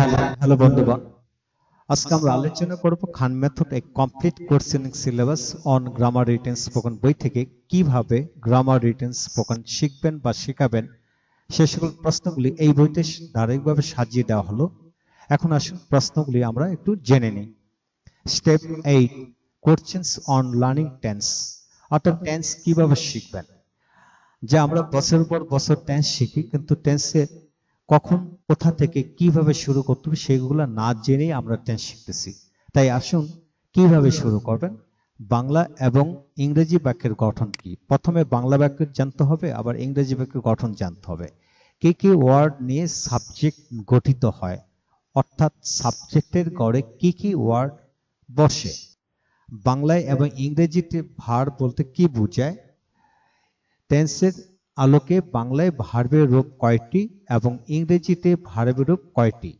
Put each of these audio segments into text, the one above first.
hello hello আজকে আমরা আলোচনা করব Khan method complete coursing syllabus on grammar written বই থেকে কিভাবে গ্রামার রিটেন শিখবেন বা শেখাবেন সে সকল প্রশ্নগুলি এই বইতে ধারাবাহিকভাবে সাজিয়ে দেওয়া হলো এখন আসুন প্রশ্নগুলি আমরা একটু জেনে নিই step eight questions on learning tense অর্থাৎ টেন্স কিভাবে শিখবেন যে আমরা বছর পর বছর টেন্স শিখি কিন্তু টেন্সের কখন কোথা থেকে কিভাবে শুরু করতে হবে সেগুলো না জেনেই আমরা টেন্স শিখতেছি তাই আসুন কিভাবে শুরু করবেন বাংলা এবং ইংরেজি বাক্যের গঠন কি প্রথমে বাংলা বাক্য জানতে হবে আবার ইংরেজি বাক্যের গঠন জানতে হবে কে কি ওয়ার্ড নিয়ে সাবজেক্ট গঠিত হয় অর্থাৎ সাবজেক্টের গড়ে কি কি ওয়ার্ড বসে বাংলায় এবং ইংরেজিতে ভার বলতে কি বুঝায় টেন্সের আলোকে বাংলায় ভার্বের রূপ কয়টি এবং ইংরেজিতে ভার্বের রূপ কয়টি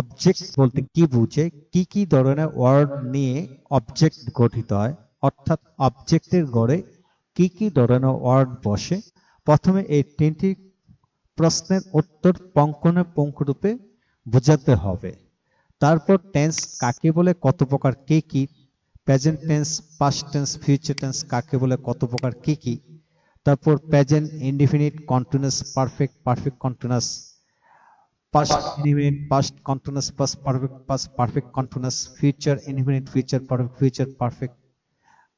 অবজেক্ট বলতে কি বুঝে কি কি ধরনের ওয়ার্ড নিয়ে অবজেক্ট গঠিত হয় অর্থাৎ অবজেক্টের গড়ে কি কি ধরনের ওয়ার্ড বসে প্রথমে এই তিনটি প্রশ্নের উত্তর পঙ্কনে পঙ্করূপে বোঝাতে হবে তারপর টেন্স কাকে বলে কত প্রকার কে কি present tense past tense future tense কাকে বলে কত প্রকার কি কি তারপর present indefinite continuous perfect perfect continuous past infinite past continuous past perfect past perfect continuous future infinite future perfect future perfect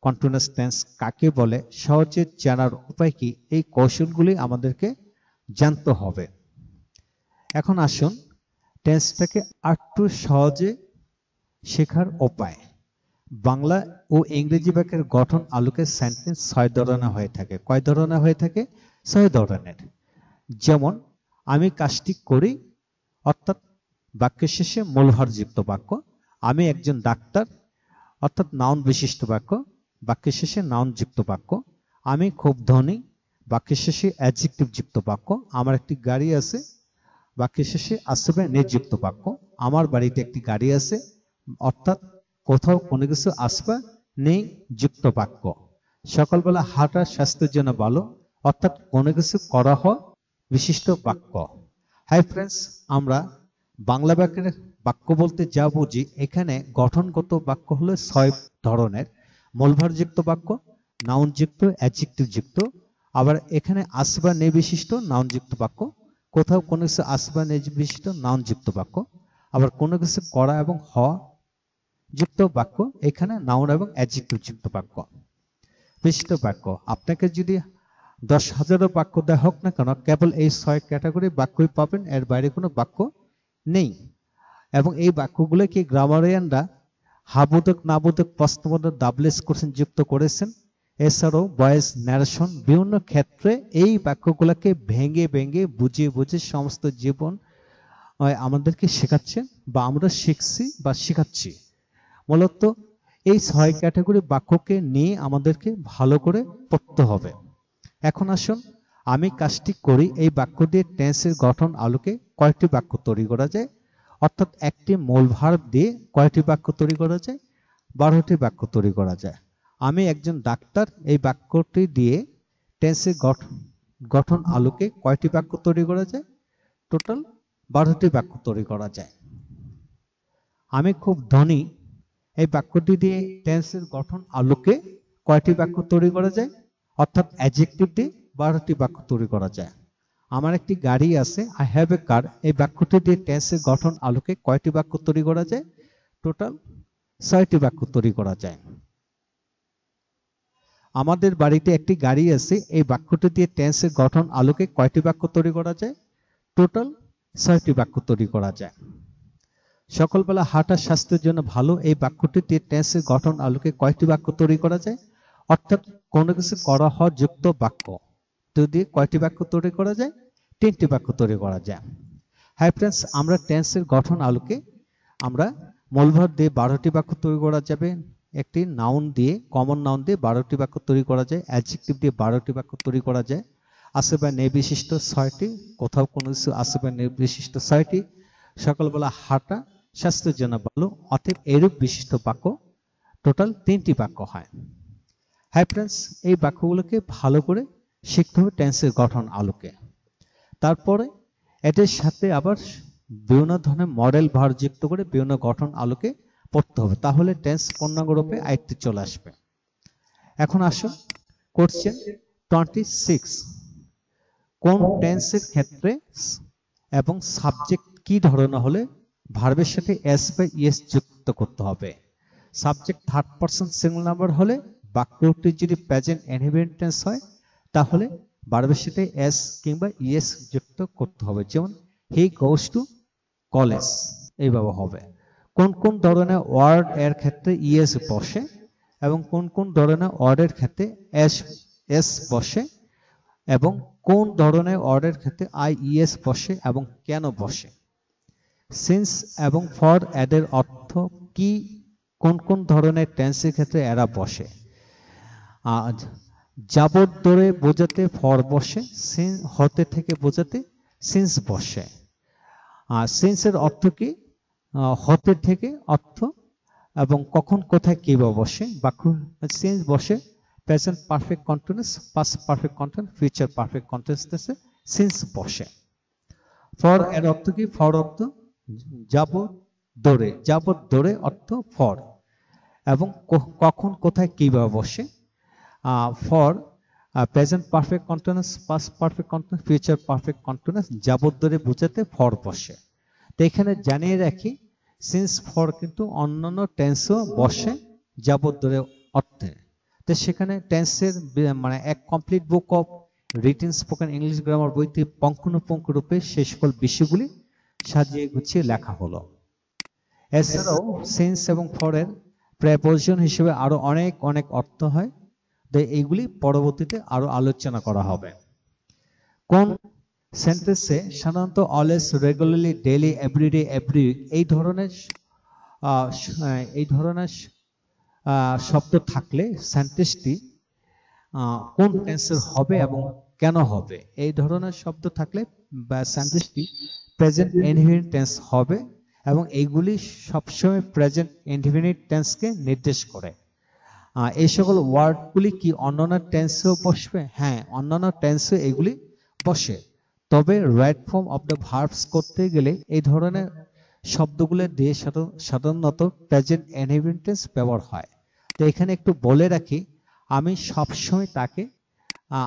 continuous tense কাকে বলে সহজে জানার উপায় কি এই কৌশলগুলি আমাদেরকে জানতে হবে এখন আসুন টেন্সটাকে আরেকটু সহজে শেখার উপায় বাংলা ও ইংরেজি বাক্যের গঠন আলোকে সেন্টেন্স ছয় ধরনের হয়ে থাকে কয় ধরনের হয়ে থাকে ছয় ধরনের যেমন আমি কাজটি করি অর্থাৎ বাক্যের শেষে মূলহারযুক্ত বাক্য আমি একজন ডাক্তার অর্থাৎ নাউন বিশিষ্ট বাক্য বাক্যের শেষে নাউন যুক্ত বাক্য আমি খুব ধনী বাক্যের শেষে অ্যাডজেক্টিভ যুক্ত বাক্য আমার একটি গাড়ি আছে বাক্যের শেষে আসবে নিযুক্ত বাক্য আমার বাড়িতে একটি গাড়ি আছে অর্থাৎ কোথাও কোনো কিছু আসবা নেই যুক্ত বাক্য সকালবেলা হাঁটা স্বাস্থ্যের জন্য ভালো অর্থাৎ কোনো কিছু করা হয় বিশিষ্ট বাক্য হাই ফ্রেন্ডস আমরা বাংলা বাক্যের বাক্য বলতে যা বুঝি এখানে গঠনগত বাক্য হলো ছয় ধরনের মূলভারযুক্ত বাক্য নাউনযুক্ত যুক্ত আবার এখানে আসবা নে বিশিষ্ট নাউনযুক্ত বাক্য কোথাও কোনো কিছু আসবা নে বিশিষ্ট নাউনযুক্ত বাক্য আবার কোনো কিছু করা এবং হওয়া যুক্ত বাক্য এখানে নাউন এবং অ্যাডজেক্টিভ যুক্ত বাক্য বিশিষ্ট বাক্য আপনাকে যদি দশ হাজারও বাক্য দেওয়া হোক না কেন কেবল এই ছয় ক্যাটাগরি বাক্যই পাবেন এর বাইরে কোনো বাক্য নেই এবং এই বাক্যগুলো কি গ্রামারিয়ানরা হাবোধক নাবোধক প্রশ্নবোধক ডাবলেস কোশ্চেন যুক্ত করেছেন এছাড়াও বয়েস ন্যারেশন বিভিন্ন ক্ষেত্রে এই বাক্যগুলোকে ভেঙে ভেঙে বুঝিয়ে বুঝে সমস্ত জীবন আমাদেরকে শেখাচ্ছেন বা আমরা শিখছি বা শেখাচ্ছি মূলত এই ছয় ক্যাটাগরি বাক্যকে নিয়ে আমাদেরকে ভালো করে পড়তে হবে এখন আসুন আমি কাজটি করি এই বাক্য দিয়ে টেন্সের গঠন আলোকে কয়েকটি বাক্য তৈরি করা যায় অর্থাৎ একটি মূল ভার্ব দিয়ে কয়েকটি বাক্য তৈরি করা যায় বারোটি বাক্য তৈরি করা যায় আমি একজন ডাক্তার এই বাক্যটি দিয়ে টেন্সের গঠন গঠন আলোকে কয়টি বাক্য তৈরি করা যায় টোটাল বারোটি বাক্য তৈরি করা যায় আমি খুব ধনী এই বাক্যটি দিয়ে টেন্সের গঠন আলোকে কয়টি বাক্য তৈরি করা যায় অর্থাৎ অ্যাজেক্টিভ দিয়ে বারোটি বাক্য তৈরি করা যায় আমার একটি গাড়ি আছে আই হ্যাভ এ কার এই বাক্যটি দিয়ে টেন্সের গঠন আলোকে কয়টি বাক্য তৈরি করা যায় টোটাল ছয়টি বাক্য তৈরি করা যায় আমাদের বাড়িতে একটি গাড়ি আছে এই বাক্যটি দিয়ে টেন্সের গঠন আলোকে কয়টি বাক্য তৈরি করা যায় টোটাল ছয়টি বাক্য তৈরি করা যায় সকালবেলা হাঁটা স্বাস্থ্যের জন্য ভালো এই দিয়ে টেন্সের গঠন আলোকে কয়েকটি বাক্য তৈরি করা যায় অর্থাৎ কোনো কিছু করা হওয়া যুক্ত বাক্য যদি কয়টি বাক্য তৈরি করা যায় তিনটি বাক্য তৈরি করা যায় হাই ফ্রেন্ডস আমরা টেন্সের গঠন আলোকে আমরা মূলভার দিয়ে বারোটি বাক্য তৈরি করা যাবে একটি নাউন দিয়ে কমন নাউন দিয়ে বারোটি বাক্য তৈরি করা যায় অ্যাডজেক্টিভ দিয়ে বারোটি বাক্য তৈরি করা যায় আসে বা নির্বিশিষ্ট ছয়টি কোথাও কোনো কিছু আসে বা নির্বিশিষ্ট ছয়টি সকালবেলা হাঁটা স্বাস্থ্যের জন্য ভালো অতএব এরূপ বিশিষ্ট বাক্য টোটাল তিনটি বাক্য হয় হ্যাঁ ফ্রেন্ডস এই বাক্যগুলোকে ভালো করে শিখতে হবে টেন্সের গঠন আলোকে তারপরে এটার সাথে আবার বিভিন্ন ধরনের মডেল ভার যুক্ত করে বিভিন্ন গঠন আলোকে পড়তে হবে তাহলে টেন্স পূর্ণাঙ্গ রূপে আয়ত্তে চলে আসবে এখন আসো কোশ্চেন টোয়েন্টি সিক্স কোন টেন্সের ক্ষেত্রে এবং সাবজেক্ট কি ধরনের হলে ভার্বের সাথে এস বা ইএস যুক্ত করতে হবে subject third person single number হলে বাক্যটির যদি প্রেজেন্ট ইনহেরিটেন্স হয় তাহলে ভার্বের সাথে এস কিংবা ইএস যুক্ত করতে হবে যেমন হি গোস টু কলেজ এইভাবে হবে কোন কোন ধরনের ওয়ার্ড এর ক্ষেত্রে ইএস বসে এবং কোন কোন ধরনের ওয়ার্ডের ক্ষেত্রে এস এস বসে এবং কোন ধরনের ওয়ার্ডের ক্ষেত্রে আই ইএস বসে এবং কেন বসে সিন্স এবং ফর অ্যাডের অর্থ কি কোন কোন ধরনের টেন্সের ক্ষেত্রে এরা বসে আজ যাবর ধরে বোঝাতে ফর বসে সিন হতে থেকে বোঝাতে সিন্স বসে আর সিন্সের অর্থ কি হতে থেকে অর্থ এবং কখন কোথায় কী বা বসে বাক্য সিন্স বসে present perfect continuous past perfect continuous future perfect কন্টিনিউসনেসে সিন্স বসে ফর এর অর্থ কি ফর অর্থ যাব দরে যাব দরে অর্থ ফর এবং কখন কোথায় কীভাবে বসে for present perfect continuous past perfect continuous future perfect continuous দরে বোঝাতে ফর বসে তো এখানে জানিয়ে রাখি সিন্স ফর কিন্তু অন্যান্য টেন্সও বসে দরে অর্থে তো সেখানে টেন্সের মানে এক complete book of written spoken English grammar বইতে পঙ্কুনুপঙ্ক রূপে সে সকল বিষয়গুলি সাজিয়ে গুছিয়ে লেখা হলো এছাড়াও সেন্স এবং ফরের প্রেপোজিশন হিসেবে আরো অনেক অনেক অর্থ হয় তাই এইগুলি পরবর্তীতে আরো আলোচনা করা হবে কোন সেন্টেন্সে সাধারণত always regularly daily everyday every week এই ধরনের এই ধরনের শব্দ থাকলে সেন্টেন্সটি কোন টেন্সের হবে এবং কেন হবে এই ধরনের শব্দ থাকলে সেন্টেন্সটি প্রেজেন্ট ইনডিফিনিট টেন্স হবে এবং এইগুলি সবসময় প্রেজেন্ট টেন্স টেন্সকে নির্দেশ করে এই সকল ওয়ার্ডগুলি কি অন্যান্য টেন্সেও বসবে হ্যাঁ অন্যান্য টেন্সে এগুলি বসে তবে right form of the verbs করতে গেলে এই ধরনের শব্দগুলো দিয়ে সাধারণত প্রেজেন্ট টেন্স ব্যবহার হয় তো এখানে একটু বলে রাখি আমি সবসময় তাকে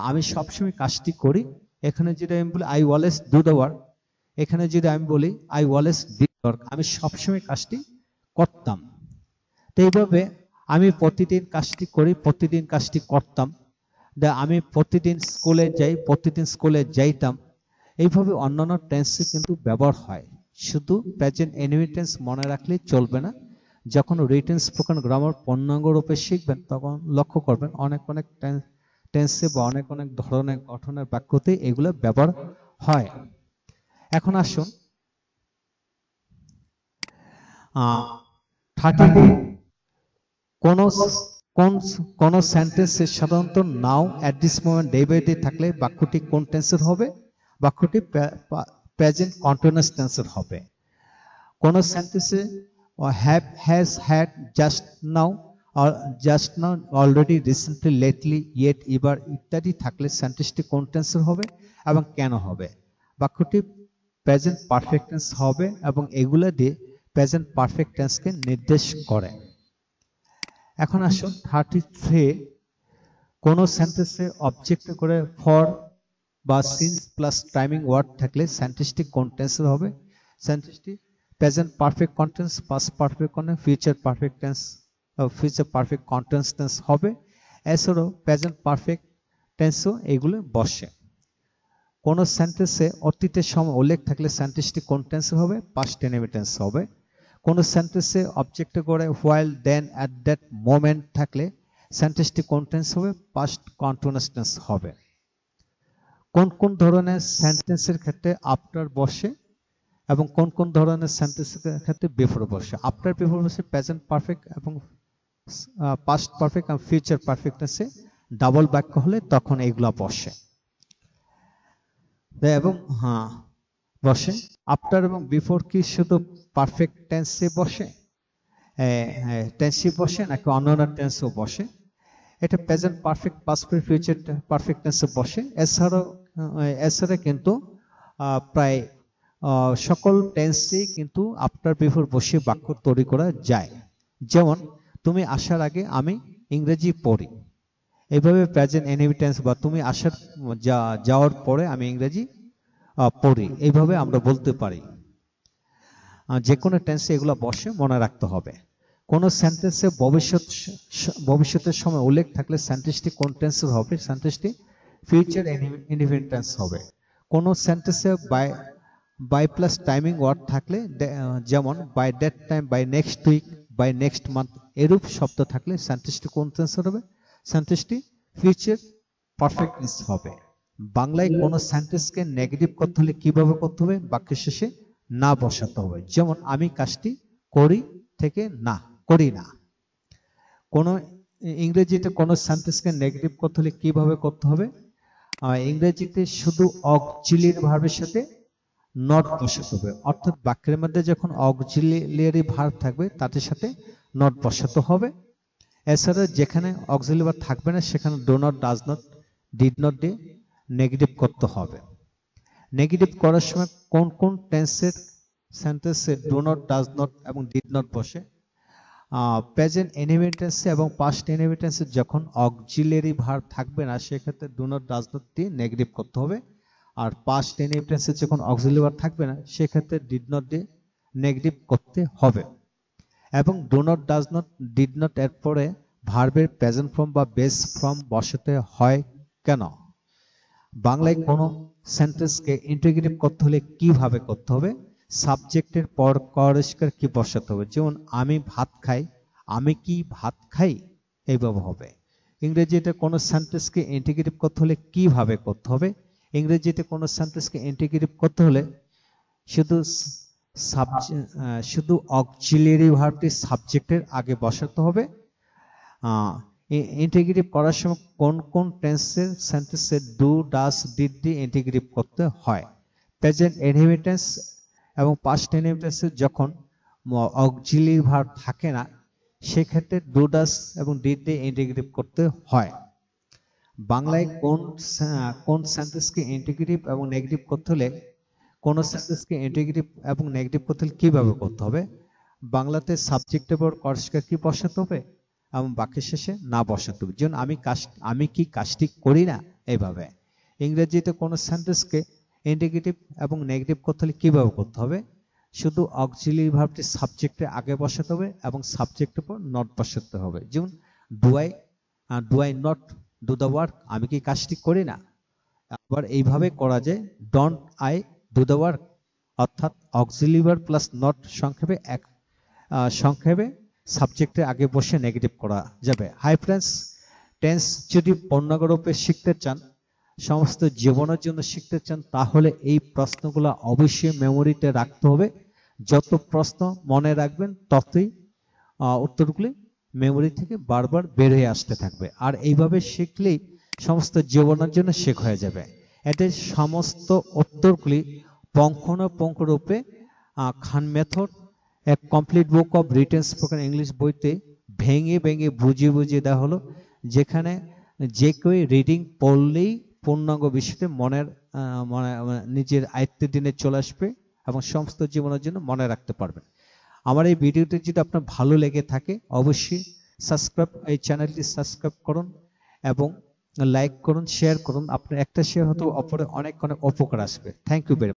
আমি সবসময় কাজটি করি এখানে যদি আমি বলি I always do the work এখানে যদি আমি বলি আই ওয়ালেস ডি ওয়ার্ক আমি সবসময় কাজটি করতাম তো এইভাবে আমি প্রতিদিন কাজটি করি প্রতিদিন কাজটি করতাম আমি প্রতিদিন স্কুলে যাই প্রতিদিন স্কুলে যাইতাম এইভাবে অন্যান্য টেন্সে কিন্তু ব্যবহার হয় শুধু প্রেজেন্ট এনিমি মনে রাখলে চলবে না যখন রিটেন্স স্পোকেন গ্রামার পূর্ণাঙ্গ রূপে শিখবেন তখন লক্ষ্য করবেন অনেক অনেক টেন্স টেন্সে বা অনেক অনেক ধরনের গঠনের বাক্যতে এগুলো ব্যবহার হয় এখন আসুন থার্টি কোন কোন কোন সেন্টেন্সে সাধারণত now at this moment day by day থাকলে বাক্যটি কোন টেন্সের হবে বাক্যটি প্রেজেন্ট কন্টিনিউস টেন্সের হবে কোন সেন্টেন্সে have has had just now just না already recently lately yet ever ইত্যাদি থাকলে সেন্টেন্সটি কোন টেন্সের হবে এবং কেন হবে বাক্যটি প্রেজেন্ট পারফেক্ট টেন্স হবে এবং এগুলো দিয়ে প্রেজেন্ট পারফেক্ট টেন্সকে নির্দেশ করে এখন আসুন থার্টি থ্রি কোনো সেন্টেন্সে অবজেক্ট করে ফর বা সিন্স প্লাস টাইমিং ওয়ার্ড থাকলে সেন্টেন্সটি কোন টেন্সের হবে সেন্টেন্সটি present perfect continuous past perfect continuous future perfect tense future perfect continuous tense হবে এছাড়াও প্রেজেন্ট পারফেক্ট টেন্সও এগুলো বসে কোনো সেন্টেন্সে অতীতের সময় উল্লেখ থাকলে সেন্টেন্সটি কোন টেন্স হবে পাস্ট টেনেমি টেন্স হবে কোনো সেন্টেন্সে অবজেক্ট করে while then at that moment থাকলে সেন্টেন্সটি কোন টেন্স হবে পাস্ট কন্টিনিউয়াস টেন্স হবে কোন কোন ধরনের সেন্টেন্সের ক্ষেত্রে আফটার বসে এবং কোন কোন ধরনের সেন্টেন্সের ক্ষেত্রে বিফোর বসে আফটার বিফোর বসে প্রেজেন্ট পারফেক্ট এবং পাস্ট পারফেক্ট আর ফিউচার পারফেক্টনেসে ডাবল বাক্য হলে তখন বসে এবং হ্যাঁ বসে আফটার এবং বিফোর কি শুধু পারফেক্ট টেন্সে বসে টেন্সে বসে নাকি টেন্সও বসে এটা প্রেজেন্ট পারফেক্ট ফিউচার বসে এছাড়াও এছাড়া কিন্তু প্রায় সকল টেন্সেই কিন্তু আফটার বিফোর বসে বাক্য তৈরি করা যায় যেমন তুমি আসার আগে আমি ইংরেজি পড়ি এইভাবে প্রেজেন্ট এনিভিটেন্স বা তুমি আসার যা যাওয়ার পরে আমি ইংরেজি পড়ি এইভাবে আমরা বলতে পারি যে কোনো টেন্সে এগুলো বসে মনে রাখতে হবে কোনো সেন্টেন্সে ভবিষ্যৎ ভবিষ্যতের সময় উল্লেখ থাকলে সেন্টেন্সটি কোন টেন্সের হবে সেন্টেন্সটি ফিউচার ইনডিপেন্ডেন্ট হবে কোনো সেন্টেন্সে by by plus timing word থাকলে যেমন by date time by next week by next month এরূপ শব্দ থাকলে সেন্টেন্সটি কোন টেন্সের হবে সেন্টেন্সটি ফিউচার পারফেক্ট টেন্স হবে বাংলায় কোনো সেন্টেন্সকে নেগেটিভ করতে হলে কিভাবে করতে হবে বাক্যের শেষে না বসাতে হবে যেমন আমি কাজটি করি থেকে না করি না কোনো ইংরেজিতে কোনো সেন্টেন্সকে নেগেটিভ করতে হলে কিভাবে করতে হবে ইংরেজিতে শুধু অক চিলির ভার্বের সাথে নট বসাতে হবে অর্থাৎ বাক্যের মধ্যে যখন অক্সিলিয়ারি ভার্ব থাকবে তাদের সাথে নট বসাতে হবে এছাড়া যেখানে অক্সিলি ভার থাকবে না সেখানে do not does not did not দিয়ে নেগেটিভ করতে হবে নেগেটিভ করার সময় কোন কোন টেন্সের সেন্টেন্সে ডো নট ডাজ নট এবং ডিড নট বসে প্রেজেন্ট এনিমিটেন্সে এবং পাস্ট এনিমিটেন্সে যখন অক্সিলিয়ারি ভার্ব থাকবে না সেক্ষেত্রে ডো নট ডাজ নট দিয়ে নেগেটিভ করতে হবে আর পাঁচ টেন টেন্সে যখন অক্সিলিভার থাকবে না সেক্ষেত্রে ডিড নট দিয়ে নেগেটিভ করতে হবে এবং do not does not did not এর পরে ভার্বের প্রেজেন্ট ফর্ম বা বেস ফর্ম বসাতে হয় কেন বাংলায় কোনো সেন্টেন্সকে ইন্টিগ্রেটিভ করতে হলে কিভাবে করতে হবে সাবজেক্টের পর করস্কার কি বসাতে হবে যেমন আমি ভাত খাই আমি কি ভাত খাই এইভাবে হবে ইংরেজিতে কোনো সেন্টেন্সকে ইন্টিগ্রেটিভ করতে হলে কিভাবে করতে হবে ইংরেজিতে কোনো সেন্টেন্সকে ইন্টিগ্রেট করতে হলে শুধু শুধু অক্সিলিয়ারি ভার্বটি সাবজেক্টের আগে বসাতে হবে ইন্টিগ্রেট করার সময় কোন কোন টেন্সের সেন্টেন্সে ডু ডাস ডিড ডি ইন্টিগ্রেটিভ করতে হয় প্রেজেন্ট এনহিমিটেন্স এবং পাস্ট এনহিমিটেন্সে যখন অক্সিলিয়ারি ভার্ব থাকে না সেক্ষেত্রে ডু ডাস এবং ডিড ডি ইন্টিগ্রেটিভ করতে হয় বাংলায় কোন কোন সেন্টেন্সকে ইন্টিগ্রেটিভ এবং নেগেটিভ করতে হলে কোন সেন্টেন্সকে ইন্টিগ্রেটিভ এবং নেগেটিভ করতে হলে কীভাবে করতে হবে বাংলাতে সাবজেক্টের পর করসকা কি বসাতে হবে এবং বাক্যের শেষে না বসাতে হবে যেমন আমি কাজ আমি কি কাজটি করি না এইভাবে ইংরেজিতে কোনো সেন্টেন্সকে ইন্টিগ্রেটিভ এবং নেগেটিভ করতে হলে কীভাবে করতে হবে শুধু অক্সিলিয়ারি ভার্বটি সাবজেক্টের আগে বসাতে হবে এবং সাবজেক্টের পর নট বসাতে হবে যেমন do I do I not do the work আমি কি কাজটি করি না আবার এইভাবে করা যে don't I do the work অর্থাৎ অক্সিলিভার প্লাস নট সংক্ষেপে এক সংক্ষেপে সাবজেক্টে আগে বসে নেগেটিভ করা যাবে হাই ফ্রেন্ডস টেন্স যদি পণ্যগরূপে শিখতে চান সমস্ত জীবনের জন্য শিখতে চান তাহলে এই প্রশ্নগুলো অবশ্যই মেমোরিতে রাখতে হবে যত প্রশ্ন মনে রাখবেন ততই উত্তরগুলি মেমোরি থেকে বারবার বের হয়ে আসতে থাকবে আর এইভাবে শিখলেই সমস্ত জীবনের জন্য শেখ হয়ে যাবে এতে সমস্ত উত্তরগুলি পঙ্খনপঙ্খ রূপে খান মেথড এক complete book of written spoken English বইতে ভেঙে ভেঙে বুঝিয়ে বুঝিয়ে দেওয়া হলো যেখানে যে কেউ রিডিং পড়লেই পূর্ণাঙ্গ বিষয়তে মনের মানে নিজের আয়ত্তের দিনে চলে আসবে এবং সমস্ত জীবনের জন্য মনে রাখতে পারবেন আমার এই ভিডিওটি যদি আপনার ভালো লেগে থাকে অবশ্যই সাবস্ক্রাইব এই চ্যানেলটি সাবস্ক্রাইব করুন এবং লাইক করুন শেয়ার করুন আপনার একটা শেয়ার হয়তো অপরে অনেক অনেক উপকার আসবে থ্যাংক ইউ ভেরি